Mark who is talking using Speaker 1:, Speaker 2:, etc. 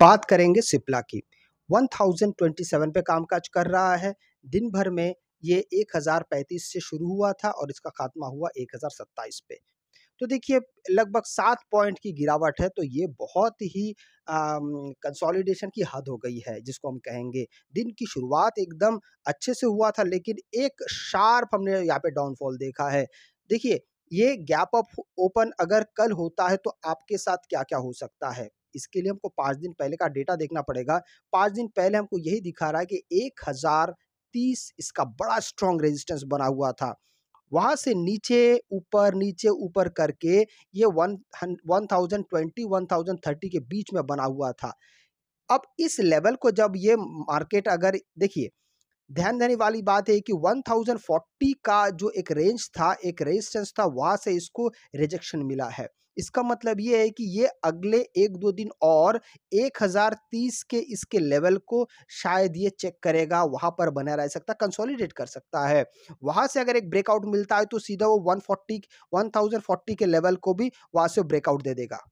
Speaker 1: बात करेंगे सिप्ला की 1027 पे कामकाज कर रहा है दिन भर में ये 1035 से शुरू हुआ था और इसका खात्मा हुआ 1027 पे तो देखिए लगभग सात पॉइंट की गिरावट है तो ये बहुत ही कंसोलिडेशन की हद हो गई है जिसको हम कहेंगे दिन की शुरुआत एकदम अच्छे से हुआ था लेकिन एक शार्प हमने यहाँ पे डाउनफॉल देखा है देखिए ये गैप अप ओपन अगर कल होता है तो आपके साथ क्या क्या हो सकता है इसके लिए हमको पाँच दिन पहले का डेटा देखना पड़ेगा पाँच दिन पहले हमको यही दिखा रहा है कि एक हज़ार तीस इसका बड़ा स्ट्रॉन्ग रेजिस्टेंस बना हुआ था वहाँ से नीचे ऊपर नीचे ऊपर करके ये one one thousand twenty one thousand thirty के बीच में बना हुआ था अब इस लेवल को जब ये मार्केट अगर देखिए ध्यान देने वाली बात है कि 1040 का जो एक रेंज था एक रेजिस्टेंस था वहाँ से इसको रिजेक्शन मिला है इसका मतलब ये है कि ये अगले एक दो दिन और 1030 के इसके लेवल को शायद ये चेक करेगा वहाँ पर बना रह सकता कंसोलिडेट कर सकता है वहाँ से अगर एक ब्रेकआउट मिलता है तो सीधा वो 140 1040 के लेवल को भी वहाँ से ब्रेकआउट दे देगा